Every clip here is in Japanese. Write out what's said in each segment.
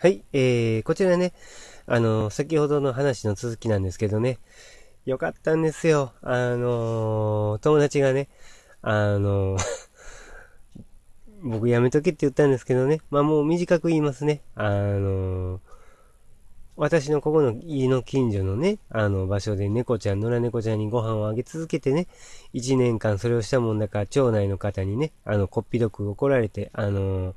はい、えー、こちらね、あの、先ほどの話の続きなんですけどね、よかったんですよ。あのー、友達がね、あのー、僕やめとけって言ったんですけどね、まあもう短く言いますね。あのー、私のここの家の近所のね、あの場所で猫ちゃん、野良猫ちゃんにご飯をあげ続けてね、1年間それをしたもんだから、町内の方にね、あの、こっぴどく怒られて、あのー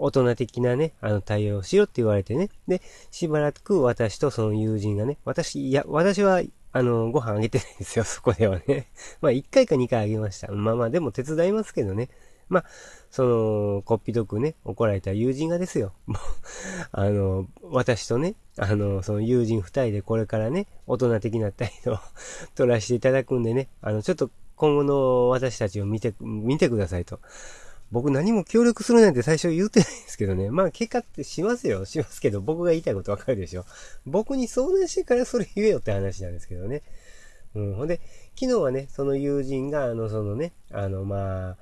大人的なね、あの、対応しろって言われてね。で、しばらく私とその友人がね、私、いや、私は、あの、ご飯あげてないんですよ、そこではね。まあ、一回か二回あげました。まあまあ、でも手伝いますけどね。まあ、その、こっぴどくね、怒られた友人がですよ。もう、あの、私とね、あの、その友人二人でこれからね、大人的な態度を 取らせていただくんでね、あの、ちょっと今後の私たちを見て、見てくださいと。僕何も協力するなんて最初言うてないんですけどね。まあ結果ってしますよ。しますけど、僕が言いたいことわかるでしょ。僕に相談してからそれ言えよって話なんですけどね。うん。ほんで、昨日はね、その友人が、あの、そのね、あの、まあ、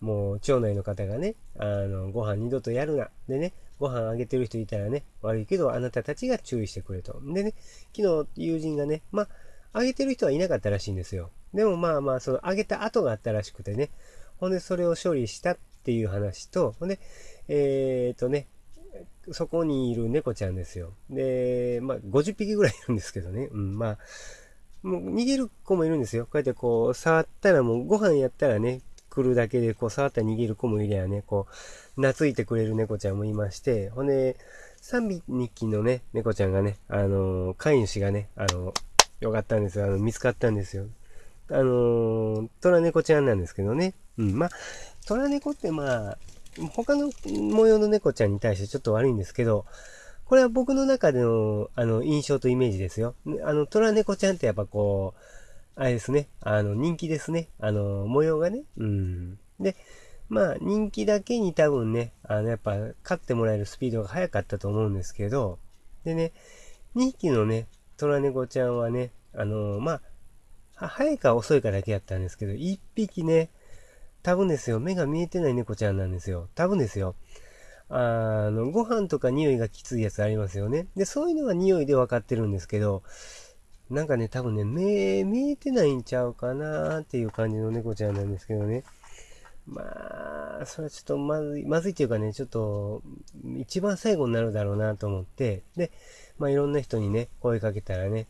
もう、町内の方がね、あの、ご飯二度とやるな。でね、ご飯あげてる人いたらね、悪いけど、あなたたちが注意してくれと。でね、昨日友人がね、まあ、あげてる人はいなかったらしいんですよ。でもまあまあ、そのあげた後があったらしくてね、ほんでそれを処理したっっていう話と、ほんで、えっ、ー、とね、そこにいる猫ちゃんですよ。で、まあ、50匹ぐらいいるんですけどね。うん、まあ、もう逃げる子もいるんですよ。こうやってこう、触ったらもうご飯やったらね、来るだけで、こう、触ったら逃げる子もいりゃね、こう、懐いてくれる猫ちゃんもいまして、ほんで、3匹のね、猫ちゃんがね、あの飼い主がね、あのよかったんですよ。あの、見つかったんですよ。あのー、虎猫ちゃんなんですけどね。うん、まあ、虎猫ってまあ、他の模様の猫ちゃんに対してちょっと悪いんですけど、これは僕の中での、あの、印象とイメージですよ。あの、虎猫ちゃんってやっぱこう、あれですね、あの、人気ですね。あの、模様がね。うん。で、まあ、人気だけに多分ね、あの、やっぱ、飼ってもらえるスピードが速かったと思うんですけど、でね、2匹のね、虎猫ちゃんはね、あの、まあ、早いか遅いかだけやったんですけど、1匹ね、多分ですよ、目が見えてない猫ちゃんなんですよ。多分ですよ。あの、ご飯とか匂いがきついやつありますよね。で、そういうのは匂いで分かってるんですけど、なんかね、多分ね、目、見えてないんちゃうかなっていう感じの猫ちゃんなんですけどね。まあ、それはちょっとまずい、まずいっていうかね、ちょっと、一番最後になるだろうなと思って、で、まあいろんな人にね、声かけたらね、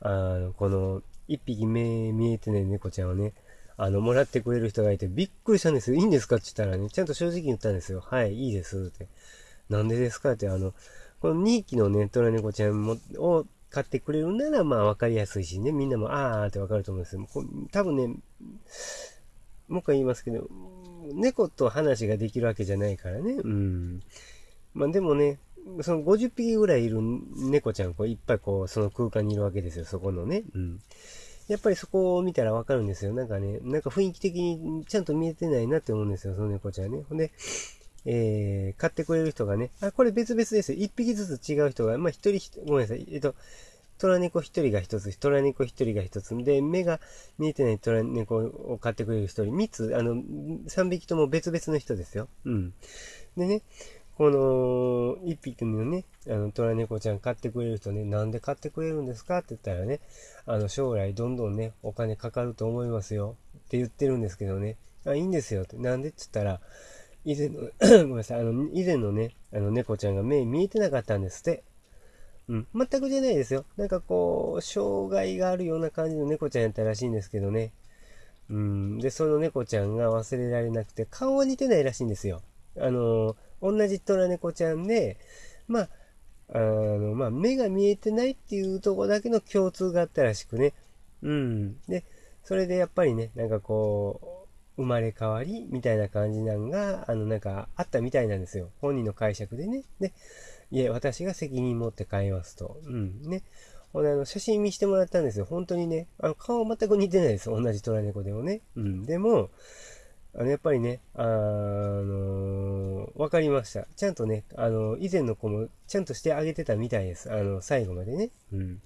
あの、この、一匹目見えてね、猫ちゃんをね、あの、もらってくれる人がいて、びっくりしたんですよ。いいんですかって言ったらね、ちゃんと正直に言ったんですよ。はい、いいですって。なんでですかって、あの、この2匹のね、虎猫ちゃんもを買ってくれるなら、まあ分かりやすいしね、みんなも、あーってわかると思うんですよ。こ多分ね、もう一回言いますけど、猫と話ができるわけじゃないからね。うん。まあでもね、その50匹ぐらいいる猫ちゃん、こういっぱいこう、その空間にいるわけですよ、そこのね。うん。やっぱりそこを見たらわかるんですよ。なんかね、なんか雰囲気的にちゃんと見えてないなって思うんですよ、その猫ちゃんね。ほんで、えー、買ってくれる人がね、あ、これ別々ですよ。一匹ずつ違う人が、まあ一人、ごめんなさい、えっと、虎猫一人が一つ、虎猫一人が一つ。で、目が見えてない虎猫を買ってくれる一人、三つ、あの、三匹とも別々の人ですよ。うん。でね、この、一匹のね、あの、虎猫ちゃん飼ってくれる人ね、なんで買ってくれるんですかって言ったらね、あの、将来どんどんね、お金かかると思いますよって言ってるんですけどね、あ、いいんですよって、なんでって言ったら、以前の ごめんなさい、あの、以前のね、あの、猫ちゃんが目見えてなかったんですって。うん、全くじゃないですよ。なんかこう、障害があるような感じの猫ちゃんやったらしいんですけどね。うん、で、その猫ちゃんが忘れられなくて、顔は似てないらしいんですよ。あのー同じ虎猫ちゃんで、まあ、あの、まあ、目が見えてないっていうとこだけの共通があったらしくね。うん。で、それでやっぱりね、なんかこう、生まれ変わりみたいな感じなんが、あの、なんかあったみたいなんですよ。本人の解釈でね。で、いえ、私が責任持って変えますと。うん。ね。ほんで、あの、写真見してもらったんですよ。本当にね、あの、顔全く似てないです。同じ虎猫でもね。うん。でも、あの、やっぱりね、あのわかりました。ちゃんとね、あの以前の子もちゃんとしてあげてたみたいです。あの、最後までね。うん。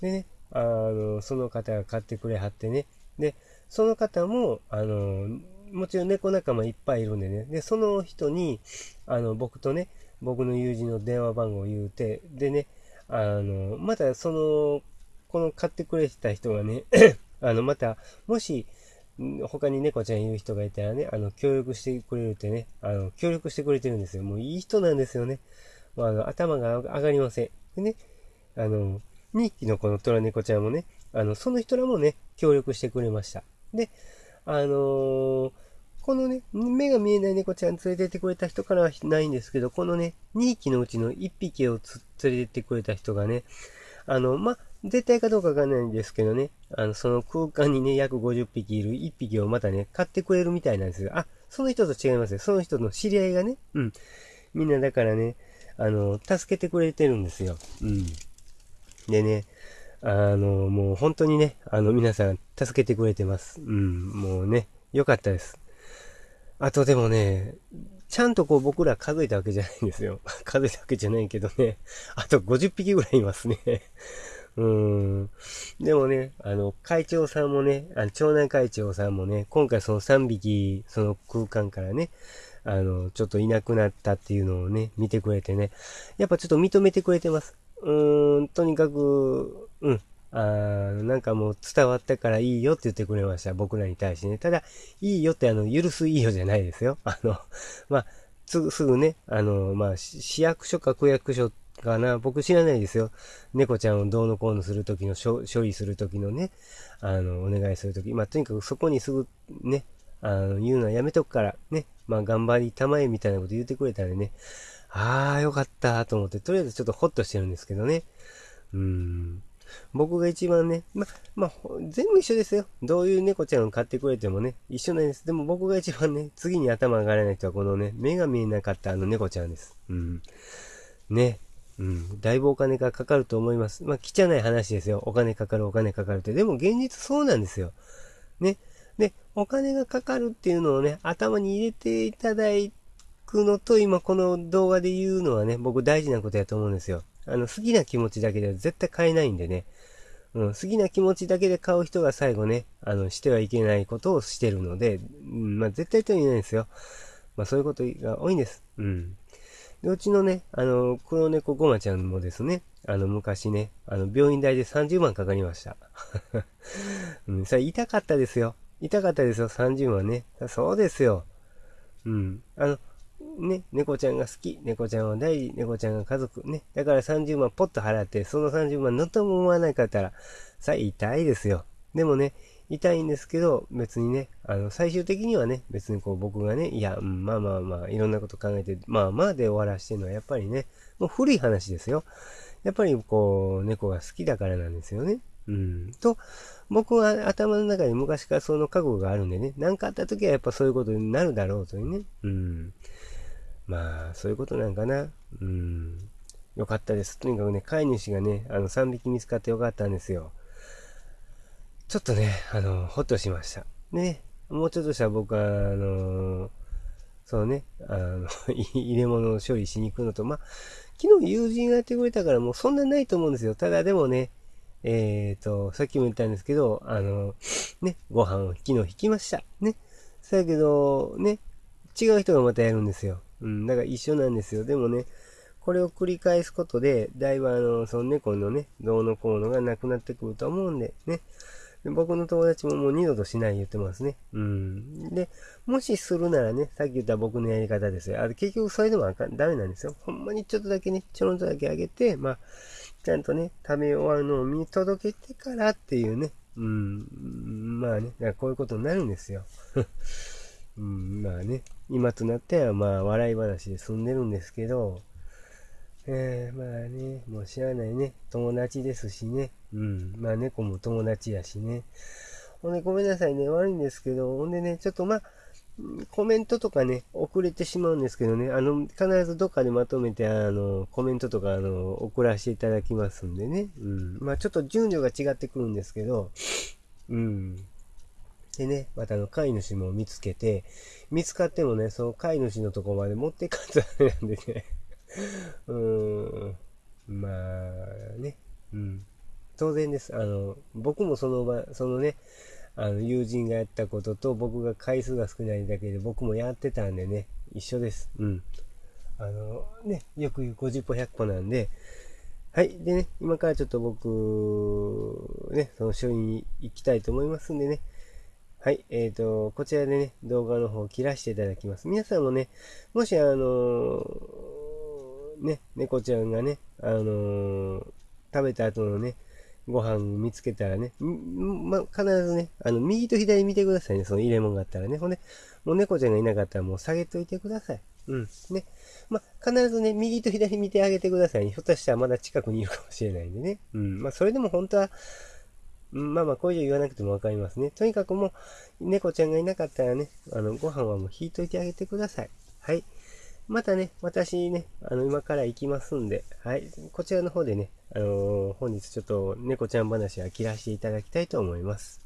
でね、あのその方が買ってくれはってね。で、その方も、あのもちろん猫仲間いっぱいいるんでね。で、その人に、あの、僕とね、僕の友人の電話番号を言うて、でね、あの、またその、この買ってくれてた人がね あの、また、もし、他に猫ちゃんいる人がいたらね、あの、協力してくれるってね、あの、協力してくれてるんですよ。もういい人なんですよね。まあ、あの、頭が上がりません。でね、あの、2匹のこの虎猫ちゃんもね、あの、その人らもね、協力してくれました。で、あのー、このね、目が見えない猫ちゃん連れてってくれた人からはないんですけど、このね、2匹のうちの1匹を連れてってくれた人がね、あの、ま、絶対かどうかわかんないんですけどね、あの、その空間にね、約50匹いる1匹をまたね、買ってくれるみたいなんですよ。あ、その人と違いますよ。その人の知り合いがね、うん。みんなだからね、あの、助けてくれてるんですよ。うん。でね、あの、もう本当にね、あの、皆さん助けてくれてます。うん、もうね、良かったです。あとでもね、ちゃんとこう僕ら数えたわけじゃないんですよ。数えたわけじゃないけどね、あと50匹ぐらいいますね。うん。でもね、あの、会長さんもね、あの町内会長さんもね、今回その3匹、その空間からね、あの、ちょっといなくなったっていうのをね、見てくれてね、やっぱちょっと認めてくれてます。うーん、とにかく、うん、あなんかもう伝わったからいいよって言ってくれました。僕らに対してね。ただ、いいよってあの、許すいいよじゃないですよ。あの、まあ、すぐ、ね、あの、まあ、市役所か区役所かな。僕知らないですよ。猫ちゃんをどうのこうのするときの処理するときのね、あの、お願いするとき。まあ、とにかくそこにすぐね、あの、言うのはやめとくから、ね。まあ、頑張りたまえみたいなこと言ってくれたらね。ああ、よかったと思って、とりあえずちょっとホッとしてるんですけどね。うん。僕が一番ね、ま、まあ、全部一緒ですよ。どういう猫ちゃんを飼ってくれてもね、一緒なんです。でも僕が一番ね、次に頭上がらない人はこのね、目が見えなかったあの猫ちゃんです。うん。ね。うん、だいぶお金がかかると思います。まあ、汚い話ですよ。お金かかる、お金かかるって。でも現実そうなんですよ。ね。で、お金がかかるっていうのをね、頭に入れていただくのと、今この動画で言うのはね、僕大事なことやと思うんですよ。あの、好きな気持ちだけでは絶対買えないんでね。うん、好きな気持ちだけで買う人が最後ね、あの、してはいけないことをしてるので、うん、まあ、絶対とは言えないんですよ。まあ、そういうことが多いんです。うん。で、うちのね、あの、黒猫ごまちゃんもですね、あの、昔ね、あの、病院代で30万かかりました。うん、それ痛かったですよ。痛かったですよ、30万ね。そうですよ。うん。あの、ね、猫ちゃんが好き、猫ちゃんは大事、猫ちゃんが家族、ね。だから30万ポッと払って、その30万のとも思わなかったら、さ、痛いですよ。でもね、痛いんですけど、別にね、あの、最終的にはね、別にこう僕がね、いや、うん、まあまあまあ、いろんなこと考えて、まあまあで終わらしてるのはやっぱりね、もう古い話ですよ。やっぱりこう、猫が好きだからなんですよね。うん。と、僕は頭の中に昔からその覚悟があるんでね、何かあった時はやっぱそういうことになるだろうというね。うん。まあ、そういうことなんかな。うん。よかったです。とにかくね、飼い主がね、あの、3匹見つかってよかったんですよ。ちょっとね、あの、ほっとしました。ね、もうちょっとしたら僕は、あのそうね、あの、入れ物を処理しに行くのと、まあ、昨日友人がやってくれたからもうそんなないと思うんですよ。ただでもね、えっ、ー、と、さっきも言ったんですけど、あの、ね、ご飯を昨日引きました。ね。そうやけど、ね、違う人がまたやるんですよ。うん、だから一緒なんですよ。でもね、これを繰り返すことで、だいぶあの、その猫のね、どうのこうのがなくなってくると思うんで、ね。で僕の友達ももう二度としない言ってますね。うん。で、もしするならね、さっき言った僕のやり方ですよ。あ結局それでもあかん、ダメなんですよ。ほんまにちょっとだけね、ちょろっとだけあげて、まあ、ちゃんとね、食べ終わるのを見届けてからっていうね。うん、まあね、こういうことになるんですよ。うん、まあね、今となってはまあ笑い話で済んでるんですけど、えー、まあね、もう知らないね。友達ですしね。うん。まあ猫も友達やしね。ほんで、ごめんなさいね。悪いんですけど、ほんでね、ちょっとまあ、コメントとかね、遅れてしまうんですけどね、あの、必ずどっかでまとめて、あの、コメントとか、あの、送らせていただきますんでね。うん。まあ、ちょっと順序が違ってくるんですけど、うん。でね、またあの、飼い主も見つけて、見つかってもね、その飼い主のとこまで持っていかんとダメなんでね。うん。まあね。うん。当然です。あの、僕もその場、そのね、あの、友人がやったことと、僕が回数が少ないだけで、僕もやってたんでね、一緒です。うん。あの、ね、よく言う50歩100歩なんで、はい。でね、今からちょっと僕、ね、その書院に行きたいと思いますんでね。はい。えっ、ー、と、こちらでね、動画の方を切らせていただきます。皆さんもね、もしあのーね、猫ちゃんがね、あのー、食べた後のね、ご飯見つけたらね、ま、必ずね、あの、右と左見てくださいね、その入れ物があったらね。ほんで、もう猫ちゃんがいなかったらもう下げといてください。うん。ね。ま必ずね、右と左見てあげてくださいね。ひょっとしたらまだ近くにいるかもしれないんでね。うん。まそれでも本当は、まあまあ、こういう言わなくてもわかりますね。とにかくもう、猫ちゃんがいなかったらね、あの、ご飯はもう引いといてあげてください。はい。またね、私ね、あの、今から行きますんで、はい、こちらの方でね、あのー、本日ちょっと猫ちゃん話は切らせていただきたいと思います。